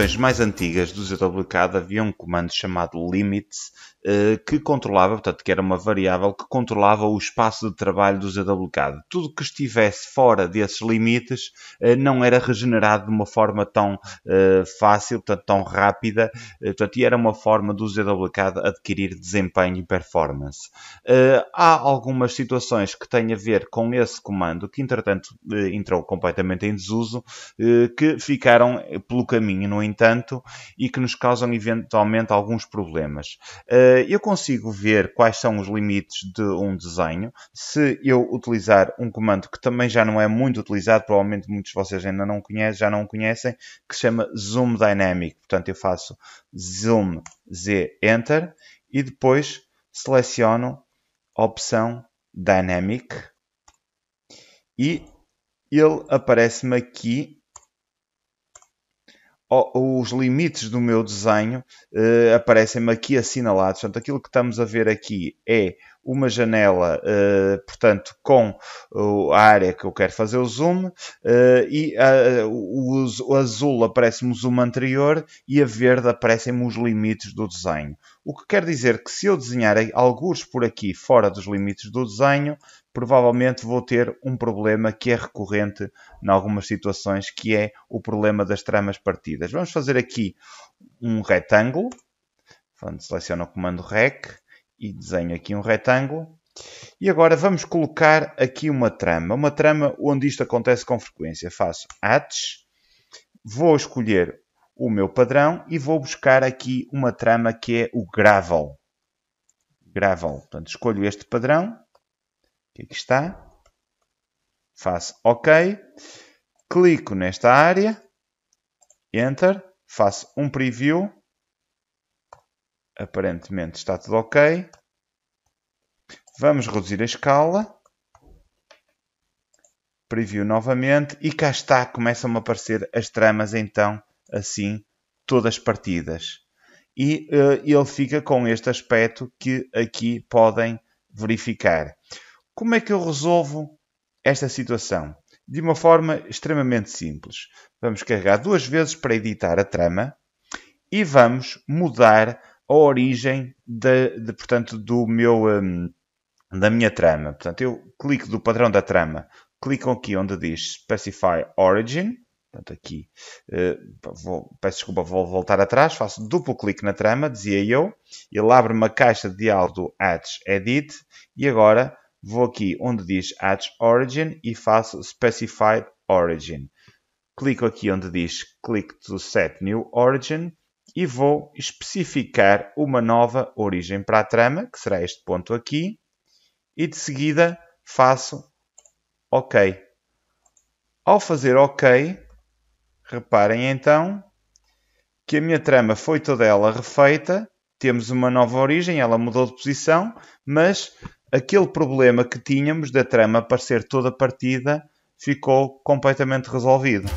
versões mais antigas do ZWK havia um comando chamado limits eh, que controlava, portanto, que era uma variável que controlava o espaço de trabalho dos AWCAD. Tudo que estivesse fora desses limites eh, não era regenerado de uma forma tão eh, fácil, portanto, tão rápida, portanto, e era uma forma dos AWCAD adquirir desempenho e performance. Há algumas situações que têm a ver com esse comando, que entretanto entrou completamente em desuso, que ficaram pelo caminho, no entanto, e que nos causam eventualmente alguns problemas. Eh, eu consigo ver quais são os limites de um desenho. Se eu utilizar um comando que também já não é muito utilizado, provavelmente muitos de vocês ainda não conhecem, já não conhecem, que se chama Zoom Dynamic. Portanto, eu faço Zoom Z Enter e depois seleciono opção Dynamic e ele aparece-me aqui os limites do meu desenho uh, aparecem-me aqui assinalados. Portanto, aquilo que estamos a ver aqui é uma janela, uh, portanto, com uh, a área que eu quero fazer o zoom eh, e o, o, azul aparece-me o zoom anterior e a verde aparecem-me os limites do desenho. O que quer dizer que se eu desenhar alguns por aqui fora dos limites do desenho, provavelmente vou ter um problema que é recorrente em algumas situações, que é o problema das tramas partidas. Vamos fazer aqui um retângulo, seleciono o comando REC e desenho aqui um retângulo. E agora vamos colocar aqui uma trama, uma trama onde isto acontece com frequência. Faço ATS, vou escolher o meu padrão e vou buscar aqui uma trama que é o gravel. Gravel, portanto escolho este padrão aqui está. Faço OK. Clico nesta área. Enter. Faço um preview. Aparentemente está tudo ok. Vamos reduzir a escala. Preview novamente. E cá está. Começam a aparecer as tramas então. Assim, todas partidas. E uh, ele fica com este aspecto que aqui podem verificar. Como é que eu resolvo esta situação? De uma forma extremamente simples. Vamos carregar duas vezes para editar a trama e vamos mudar a origem de, de portanto, do meu, um, da minha trama. Portanto, eu clico do padrão da trama, clico aqui onde diz Specify Origin, Portanto, aqui, uh, vou, peço desculpa, vou voltar atrás, faço duplo clique na trama, dizia eu, ele abre uma caixa de diálogo add Edit, e agora Vou aqui onde diz Add Origin e faço Specify Origin. Clico aqui onde diz Click to Set New Origin e vou especificar uma nova origem para a trama, que será este ponto aqui, e de seguida faço OK. Ao fazer OK, reparem então que a minha trama foi toda ela refeita, temos uma nova origem, ela mudou de posição, mas aquele problema que tínhamos da trama parecer toda partida ficou completamente resolvido.